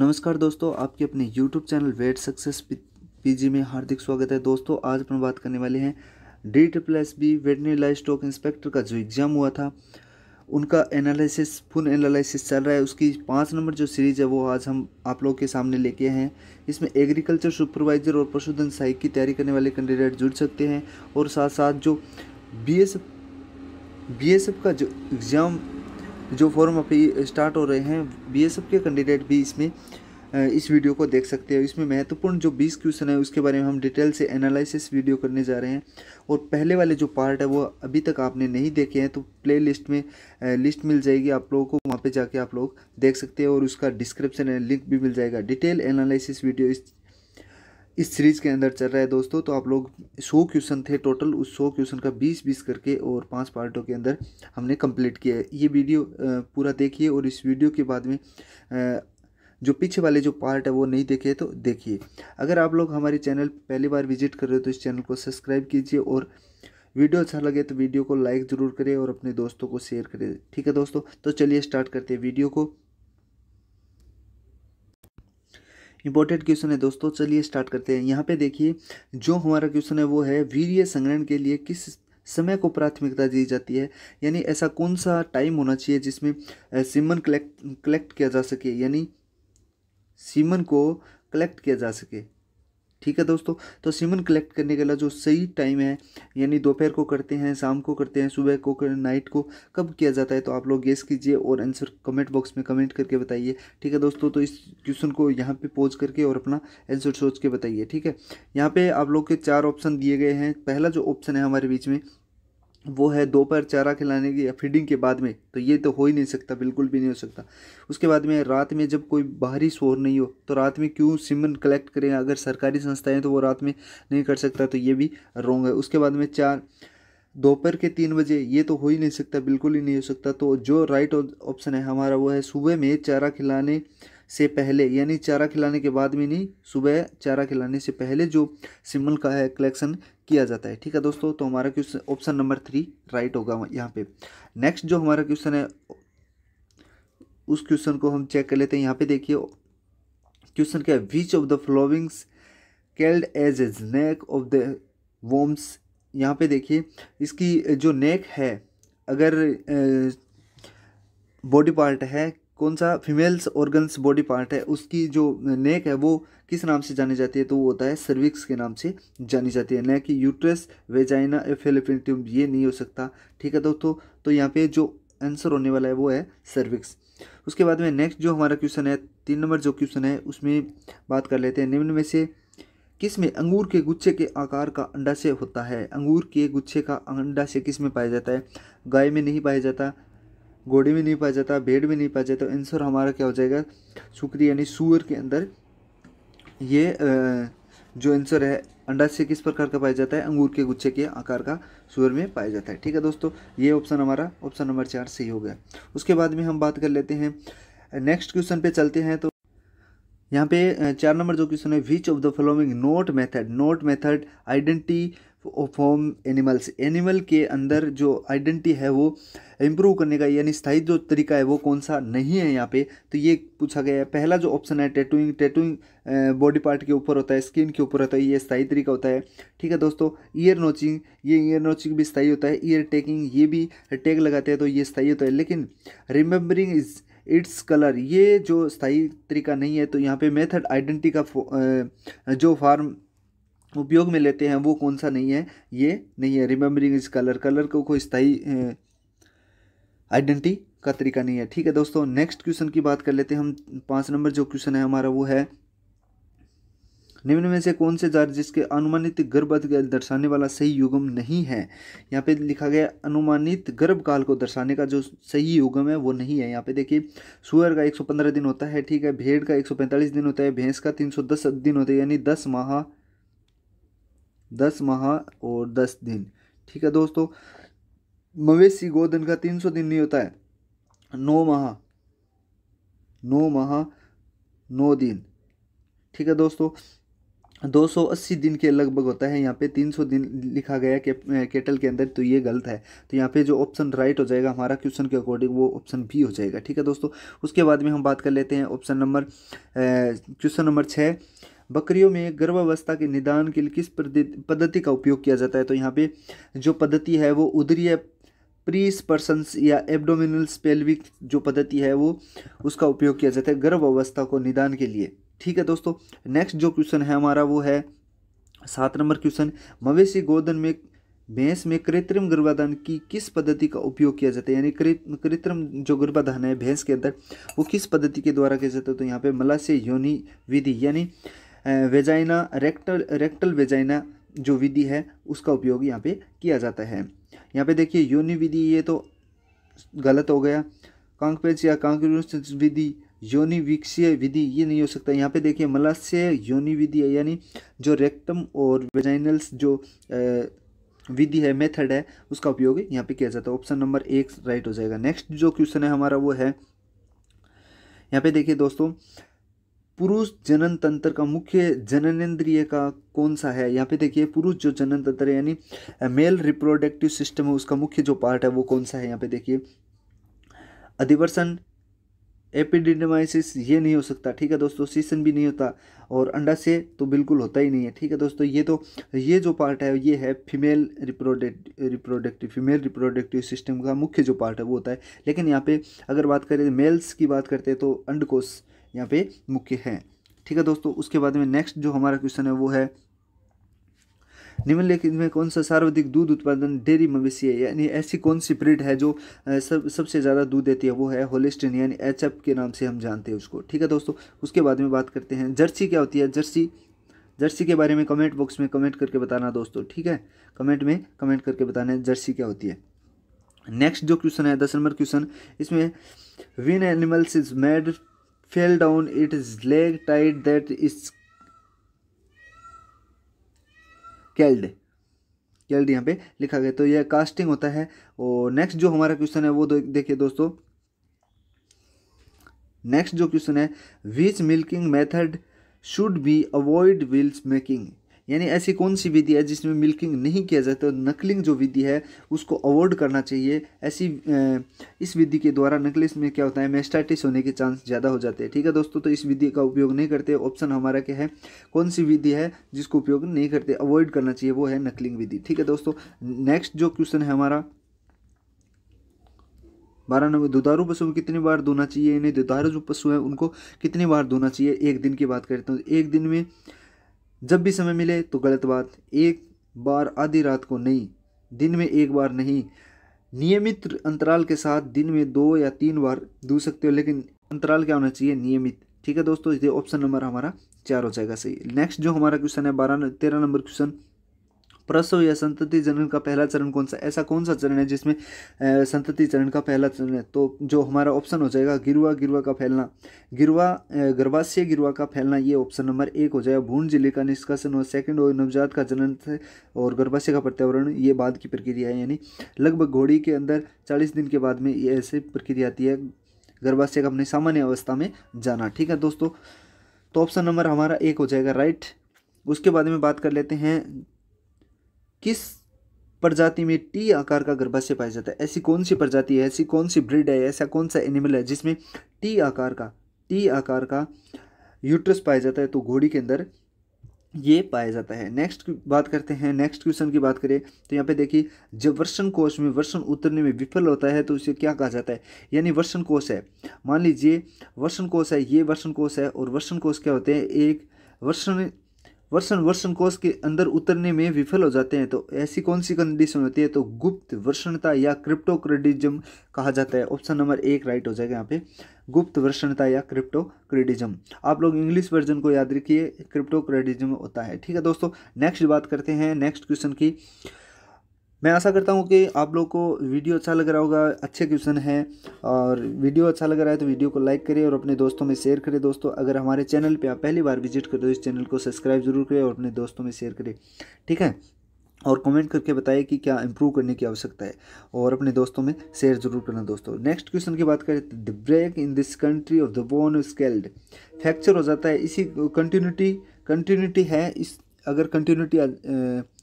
नमस्कार दोस्तों आपके अपने YouTube channel vet success PG में हार्दिक स्वागत है दोस्तों आज अपन बात करने वाले हैं D triple S B veterinary livestock inspector का जो एग्ज़ाम हुआ था उनका एनालिसिस फुल एनालिसिस चल रहा है उसकी पाँच नंबर जो सीरीज़ है वो आज हम आप लोग के सामने लेके आए हैं इसमें एग्रीकल्चर सुपरवाइज़र और पशुधन सहायक की तैयारी करने वाले कैंडिडेट जुड़ सकते हैं और साथ साथ जो B S B S F का जो एग्ज़ाम जो फॉर्म अभी स्टार्ट हो रहे हैं बीएसएफ के कैंडिडेट भी इसमें इस वीडियो को देख सकते हैं इसमें महत्वपूर्ण जो 20 क्वेश्चन है उसके बारे में हम डिटेल से एनालिसिस वीडियो करने जा रहे हैं और पहले वाले जो पार्ट है वो अभी तक आपने नहीं देखे हैं तो प्ले लिस्ट में लिस्ट मिल जाएगी आप लोगों को वहाँ पे जाके आप लोग देख सकते हैं और उसका डिस्क्रिप्शन लिंक भी मिल जाएगा डिटेल एनालिसिस वीडियो इस इस सीरीज़ के अंदर चल रहा है दोस्तों तो आप लोग सौ क्वेश्चन थे टोटल उस सौ क्वेश्चन का बीस बीस करके और पांच पार्टों के अंदर हमने कंप्लीट किया है ये वीडियो पूरा देखिए और इस वीडियो के बाद में जो पीछे वाले जो पार्ट है वो नहीं देखे तो देखिए अगर आप लोग हमारे चैनल पहली बार विजिट कर रहे हो तो इस चैनल को सब्सक्राइब कीजिए और वीडियो अच्छा लगे तो वीडियो को लाइक ज़रूर करें और अपने दोस्तों को शेयर करें ठीक है दोस्तों तो चलिए स्टार्ट करते हैं वीडियो को इंपॉर्टेंट क्वेश्चन है दोस्तों चलिए स्टार्ट करते हैं यहाँ पे देखिए जो हमारा क्वेश्चन है वो है वीर्य संग्रहण के लिए किस समय को प्राथमिकता दी जाती है यानी ऐसा कौन सा टाइम होना चाहिए जिसमें सीमन कलेक्ट कलेक्ट किया जा सके यानी सीमन को कलेक्ट किया जा सके ठीक है दोस्तों तो सीमन कलेक्ट करने के लिए जो सही टाइम है यानी दोपहर को करते हैं शाम को करते हैं सुबह को कर, नाइट को कब किया जाता है तो आप लोग गेस कीजिए और आंसर कमेंट बॉक्स में कमेंट करके बताइए ठीक है दोस्तों तो इस क्वेश्चन को यहाँ पे पोज करके और अपना आंसर सोच के बताइए ठीक है यहाँ पे आप लोग के चार ऑप्शन दिए गए हैं पहला जो ऑप्शन है हमारे बीच में वो है दोपहर चारा खिलाने की या फीडिंग के बाद में तो ये तो हो ही नहीं सकता बिल्कुल भी नहीं हो सकता उसके बाद में रात में जब कोई बाहरी शोर नहीं हो तो रात में क्यों सिमन कलेक्ट करें अगर सरकारी संस्थाएं तो वो रात में नहीं कर सकता तो ये भी रोंग है उसके बाद में चार दोपहर के तीन बजे ये तो हो ही नहीं सकता बिल्कुल ही नहीं हो सकता तो जो राइट ऑप्शन है हमारा वो है सुबह में चारा खिलाने से पहले यानी चारा खिलाने के बाद भी नहीं सुबह चारा खिलाने से पहले जो सिमल का है कलेक्शन किया जाता है ठीक है दोस्तों तो हमारा question option number three right होगा यहाँ पे नेक्स्ट जो हमारा क्वेश्चन है उस क्वेश्चन को हम चेक कर लेते हैं यहाँ पे देखिए क्वेश्चन क्या है which of the followings called as as neck of the wombs यहाँ पे देखिए इसकी जो नेक है अगर बॉडी पार्ट है कौन सा फीमेल्स ऑर्गन्स बॉडी पार्ट है उसकी जो नेक है वो किस नाम से जानी जाती है तो वो होता है सर्विक्स के नाम से जानी जाती है नेक यूट्रस वेजाइना एफ एलिफेंटियम ये नहीं हो सकता ठीक है दोस्तों तो, तो यहाँ पे जो आंसर होने वाला है वो है सर्विक्स उसके बाद में नेक्स्ट जो हमारा क्वेश्चन है तीन नंबर जो क्वेश्चन है उसमें बात कर लेते हैं निम्न में से किस में अंगूर के गुच्छे के आकार का अंडाशय होता है अंगूर के गुच्छे का अंडाशय किस में पाया जाता है गाय में नहीं पाया जाता घोड़े भी नहीं पाया जाता भेड़ भी नहीं पाया जाता आंसर तो हमारा क्या हो जाएगा शुक्र यानी सूअर के अंदर ये जो आंसर है अंडाशय किस प्रकार का पाया जाता है अंगूर के गुच्छे के आकार का सूअर में पाया जाता है ठीक है दोस्तों ये ऑप्शन हमारा ऑप्शन नंबर चार सही हो गया उसके बाद में हम बात कर लेते हैं नेक्स्ट क्वेश्चन पे चलते हैं तो यहाँ पे चार नंबर जो क्वेश्चन है which of the following not method not method identify form animals animal के अंदर जो आइडेंटिटी है वो इम्प्रूव करने का यानी स्थायी जो तरीका है वो कौन सा नहीं है यहाँ पे तो ये पूछा गया है पहला जो ऑप्शन है टैटूइंग टैटूइंग बॉडी पार्ट के ऊपर होता है स्किन के ऊपर होता है ये स्थायी तरीका होता है ठीक है दोस्तों ईयर नोचिंग ये ईयर नोचिंग भी स्थायी होता है ईयर टेकिंग ये भी टेक लगाते हैं तो ये स्थायी होता है लेकिन रिमेम्बरिंग इज इट्स कलर ये जो स्थायी तरीका नहीं है तो यहाँ पे मेथड आइडेंटिटी का जो फार्म उपयोग में लेते हैं वो कौन सा नहीं है ये नहीं है रिमेम्बरिंग इज कलर कलर को कोई स्थाई आइडेंटिटी का तरीका नहीं है ठीक है दोस्तों नेक्स्ट क्वेश्चन की बात कर लेते हैं हम पाँच नंबर जो क्वेश्चन है हमारा वो है निम्न में से कौन से जार जिसके अनुमानित गर्भ दर्शाने वाला सही युगम नहीं है यहाँ पे लिखा गया अनुमानित गर्भ काल को दर्शाने का जो सही युगम है वो नहीं है यहाँ पे देखिए सुअर का 115 दिन होता है ठीक है भेड़ का 145 दिन होता है भैंस का 310 दिन होता है यानी 10 माह दस माह और दस दिन ठीक है दोस्तों मवेशी गोधन का तीन सौ दिन नहीं होता है नौ माह नौ माह नौ दिन ठीक है दोस्तों दो सौ अस्सी दिन के लगभग होता है यहाँ पे तीन सौ दिन लिखा गया के, केटल के अंदर तो ये गलत है तो यहाँ पे जो ऑप्शन राइट हो जाएगा हमारा क्वेश्चन के अकॉर्डिंग वो ऑप्शन बी हो जाएगा ठीक है दोस्तों उसके बाद में हम बात कर लेते हैं ऑप्शन नंबर क्वेश्चन नंबर छः बकरियों में गर्भावस्था के निदान के लिए किस पद्धति का उपयोग किया जाता है तो यहाँ पे जो पद्धति है वो उदरीय प्रीस्पर्शंस या एब्डोमिनल स्पेल्विक जो पद्धति है वो उसका उपयोग किया जाता है गर्भ अवस्था को निदान के लिए ठीक है दोस्तों नेक्स्ट जो क्वेश्चन है हमारा वो है सात नंबर क्वेश्चन मवेशी गोदन में भैंस में कृत्रिम गर्भाधान की किस पद्धति का उपयोग किया जाता है यानी कृत्रिम जो गर्भाधान है भैंस के अंदर वो किस पद्धति के द्वारा किया जाता है तो यहाँ पे मलाशय योनि विधि यानी वेजाइना रेक्टल रेक्टल वेजाइना जो विधि है उसका उपयोग यहाँ पे किया जाता है यहाँ पे देखिए योनि विधि ये तो गलत हो गया कांकपेज या कांक विधि योनि विक्षीय विधि ये नहीं हो सकता यहाँ पे देखिए मलस्य योनि विधि है यानी जो रेक्टम और वेजाइनल्स जो विधि है मेथड है उसका उपयोग यहाँ पे किया जाता है ऑप्शन नंबर एक राइट हो जाएगा नेक्स्ट जो क्वेश्चन है हमारा वो है यहाँ पे देखिए दोस्तों पुरुष जनन तंत्र का मुख्य जननेन्द्रिय का कौन सा है यहाँ पे देखिए पुरुष जो जनन तंत्र यानी मेल रिप्रोडक्टिव सिस्टम है उसका मुख्य जो पार्ट है वो कौन सा है यहाँ पे देखिए अधिवर्सन एपिडिडमाइसिस ये नहीं हो सकता ठीक है दोस्तों सीसन भी नहीं होता और अंडा से तो बिल्कुल होता ही नहीं है ठीक है दोस्तों ये तो ये जो पार्ट है ये है female reproduct reproductive female reproductive system का मुख्य जो पार्ट है वो होता है लेकिन यहाँ पे अगर बात करें मेल्स की बात करते हैं तो अंडकोश यहाँ पे मुख्य है ठीक है दोस्तों उसके बाद में नेक्स्ट जो हमारा क्वेश्चन है वो है निम्नलिखित में कौन सा सर्वाधिक दूध उत्पादन डेयरी मवेशी है यानी ऐसी कौन सी ब्रिड है जो सब सबसे ज़्यादा दूध देती है वो है होलिस्टिन यानी एच के नाम से हम जानते हैं उसको ठीक है दोस्तों उसके बाद में बात करते हैं जर्सी क्या होती है जर्सी जर्सी के बारे में कमेंट बॉक्स में कमेंट करके बताना दोस्तों ठीक है कमेंट में कमेंट करके बताना है जर्सी क्या होती है नेक्स्ट जो क्वेश्चन है दस नंबर क्वेश्चन इसमें when animals is made fell down its leg tight that is called called यहाँ पे लिखा गया तो यह कास्टिंग होता है और नेक्स्ट जो हमारा क्वेश्चन है वो देखिए दोस्तों नेक्स्ट जो क्वेश्चन है which milking method should be avoid while milking यानी ऐसी कौन सी विधि है जिसमें मिल्किंग नहीं किया जाता तो और नकलिंग जो विधि है उसको अवॉइड करना चाहिए ऐसी इस विधि के द्वारा नकलिस में क्या होता है मेस्टाइटिस होने के चांस ज़्यादा हो जाते हैं ठीक है दोस्तों तो इस विधि का उपयोग नहीं करते ऑप्शन हमारा क्या है कौन सी विधि है जिसको उपयोग नहीं करते अवॉइड करना चाहिए वो है नकलिंग विधि ठीक है दोस्तों नेक्स्ट जो क्वेश्चन है हमारा बारह नंबर दुधारू पशु में कितनी बार धोना चाहिए यानी दुधारू जो पशु है उनको कितनी बार धोना चाहिए एक दिन की बात करते हैं एक दिन में जब भी समय मिले तो गलत बात एक बार आधी रात को नहीं दिन में एक बार नहीं नियमित अंतराल के साथ दिन में दो या तीन बार दू सकते हो लेकिन अंतराल क्या होना चाहिए नियमित ठीक है दोस्तों ये ऑप्शन नंबर हमारा चार हो जाएगा सही नेक्स्ट जो हमारा क्वेश्चन है बारह तेरह नंबर क्वेश्चन प्रसव या संतति जनन का पहला चरण कौन सा ऐसा कौन सा चरण है जिसमें संतति चरण का पहला चरण है तो जो हमारा ऑप्शन हो जाएगा गिरुआ गिरुआ का फैलना गिरुआ गर्भाशय गिरुआ का फैलना ये ऑप्शन नंबर एक हो जाएगा भूण जिले का निष्कासन और सेकंड और नवजात का जनन और गर्भाशय का प्रत्यावरण ये बाद की प्रक्रिया है यानी लगभग घोड़ी के अंदर चालीस दिन के बाद में ये ऐसी प्रक्रिया आती है गर्भाशय का अपने सामान्य अवस्था में जाना ठीक है दोस्तों तो ऑप्शन नंबर हमारा एक हो जाएगा राइट उसके बाद में बात कर लेते हैं किस प्रजाति में टी आकार का गर्भाशय पाया जाता है ऐसी कौन सी प्रजाति है ऐसी कौन सी ब्रिड है ऐसा कौन सा एनिमल है जिसमें टी आकार का टी आकार का यूट्रस पाया जाता है तो घोड़ी के अंदर ये पाया जाता है नेक्स्ट बात करते हैं नेक्स्ट क्वेश्चन की बात करें तो यहाँ पे देखिए जब वर्षण कोष में वर्षण उतरने में विफल होता है तो उसे क्या कहा जाता है यानी वर्षण कोष है मान लीजिए वर्षण कोष है ये वर्षण कोष है और वर्षण कोष क्या होते हैं एक वर्षण वर्षण वर्षण कोष के अंदर उतरने में विफल हो जाते हैं तो ऐसी कौन सी कंडीशन होती है तो गुप्त वर्षणता या क्रिप्टोक्रेडिज्म कहा जाता है ऑप्शन नंबर एक राइट हो जाएगा यहाँ पे गुप्त वर्षणता या क्रिप्टो क्रेडिज्म आप लोग इंग्लिश वर्जन को याद रखिए क्रिप्टो होता है ठीक है दोस्तों नेक्स्ट बात करते हैं नेक्स्ट क्वेश्चन की मैं आशा करता हूँ कि आप लोग को वीडियो अच्छा लग रहा होगा अच्छे क्वेश्चन हैं और वीडियो अच्छा लग रहा है तो वीडियो को लाइक करें और अपने दोस्तों में शेयर करें दोस्तों अगर हमारे चैनल पे आप पहली बार विजिट करें तो इस चैनल को सब्सक्राइब जरूर करें और अपने दोस्तों में शेयर करें ठीक है और कमेंट करके बताइए कि क्या इंप्रूव करने की आवश्यकता है और अपने दोस्तों में शेयर जरूर करना दोस्तों नेक्स्ट क्वेश्चन की बात करें the break in this country of the bone is called fracture हो जाता है इसी कंटिन्यूटी कंटिन्यूटी है इस अगर कंटिन्यूटी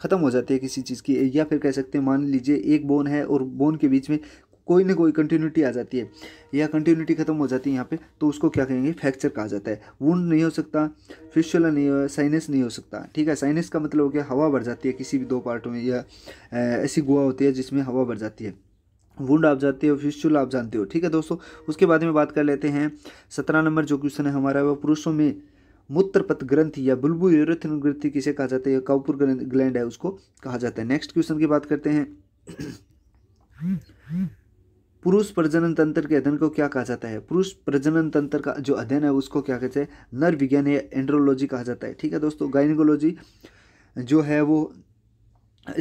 ख़त्म हो जाती है किसी चीज़ की या फिर कह सकते हैं मान लीजिए एक बोन है और बोन के बीच में कोई ना कोई कंटिन्यूटी आ जाती है या कंटिन्यूटी खत्म हो जाती है यहाँ पे तो उसको क्या कहेंगे फ्रैक्चर कहा जाता है वुंड नहीं हो सकता फिशुला नहीं हो साइनस नहीं हो सकता ठीक है साइनस का मतलब हो गया हवा भर जाती है किसी भी दो पार्टों में या ऐसी गुआ होती है जिसमें हवा भर जाती है वुंड आप जाते हो फिशुला आप जानते हो ठीक है दोस्तों उसके बाद में बात कर लेते हैं सत्रह नंबर जो क्वेश्चन है हमारा वह पुरुषों में मूत्रपथ ग्रंथि या बुलबुल यूरोथिन ग्रंथि किसे कहा जाता है या काउपुर ग्लैंड है उसको कहा जाता है नेक्स्ट क्वेश्चन की बात करते हैं पुरुष प्रजनन तंत्र के अध्ययन को क्या कहा जाता है पुरुष प्रजनन तंत्र का जो अध्ययन है उसको क्या कहते हैं नर विज्ञान या एंड्रोलॉजी कहा जाता है ठीक है दोस्तों गाइनिकोलॉजी जो है वो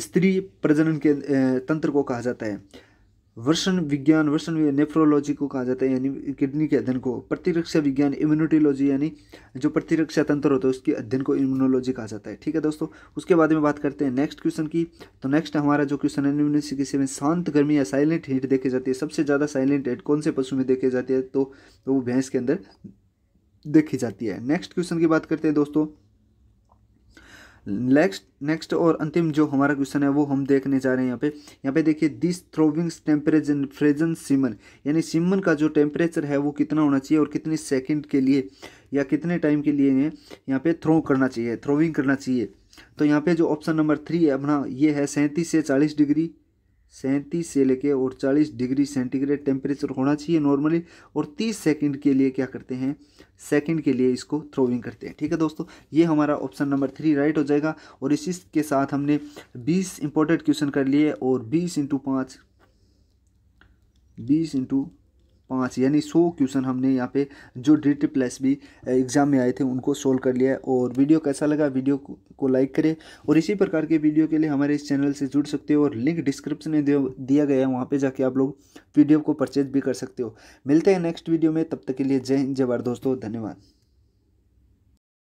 स्त्री प्रजनन के तंत्र को कहा जाता है वर्षण विज्ञान वर्षण नेफ्रोलॉजी को कहा जाता है यानी किडनी के अध्ययन को प्रतिरक्षा विज्ञान इम्यूनिटीलॉजी यानी जो प्रतिरक्षा तंत्र होता है उसके अध्ययन को इम्यूनोलॉजी कहा जाता है ठीक है दोस्तों उसके बाद में बात करते हैं नेक्स्ट क्वेश्चन की तो नेक्स्ट हमारा जो क्वेश्चन है न्यूमोनिया किसी में शांत गर्मी या साइलेंट हीट देखी जाती है सबसे ज़्यादा साइलेंट हीट कौन से पशु में देखी जाती है तो वो भैंस के अंदर देखी जाती है नेक्स्ट क्वेश्चन की बात करते हैं दोस्तों नेक्स्ट नेक्स्ट और अंतिम जो हमारा क्वेश्चन है वो हम देखने जा रहे हैं यहाँ पे यहाँ पे देखिए this thawings temperature frozen semen यानी सीमन का जो टेम्परेचर है वो कितना होना चाहिए और कितने सेकंड के लिए या कितने टाइम के लिए यहाँ पे थ्रो करना चाहिए थ्रोविंग करना चाहिए तो यहाँ पे जो ऑप्शन नंबर थ्री है अपना ये है सैंतीस से चालीस डिग्री सैंतीस से लेके और चालीस डिग्री सेंटीग्रेड टेम्परेचर होना चाहिए नॉर्मली और तीस सेकंड के लिए क्या करते हैं सेकंड के लिए इसको थ्रोविंग करते हैं ठीक है दोस्तों ये हमारा ऑप्शन नंबर थ्री राइट हो जाएगा और इसी के साथ हमने बीस इंपॉर्टेंट क्वेश्चन कर लिए और बीस इंटू पाँच बीस इंटू पाँच यानी सौ क्वेश्चन हमने यहाँ पे जो डी टी प्लस भी एग्ज़ाम में आए थे उनको सोल्व कर लिया है और वीडियो कैसा लगा वीडियो को लाइक करें और इसी प्रकार के वीडियो के लिए हमारे इस चैनल से जुड़ सकते हो और लिंक डिस्क्रिप्शन में दिया गया है वहाँ पर जाके आप लोग वीडियो को परचेज भी कर सकते हो मिलते हैं नेक्स्ट वीडियो में तब तक के लिए जय हिंद जय भारत दोस्तों धन्यवाद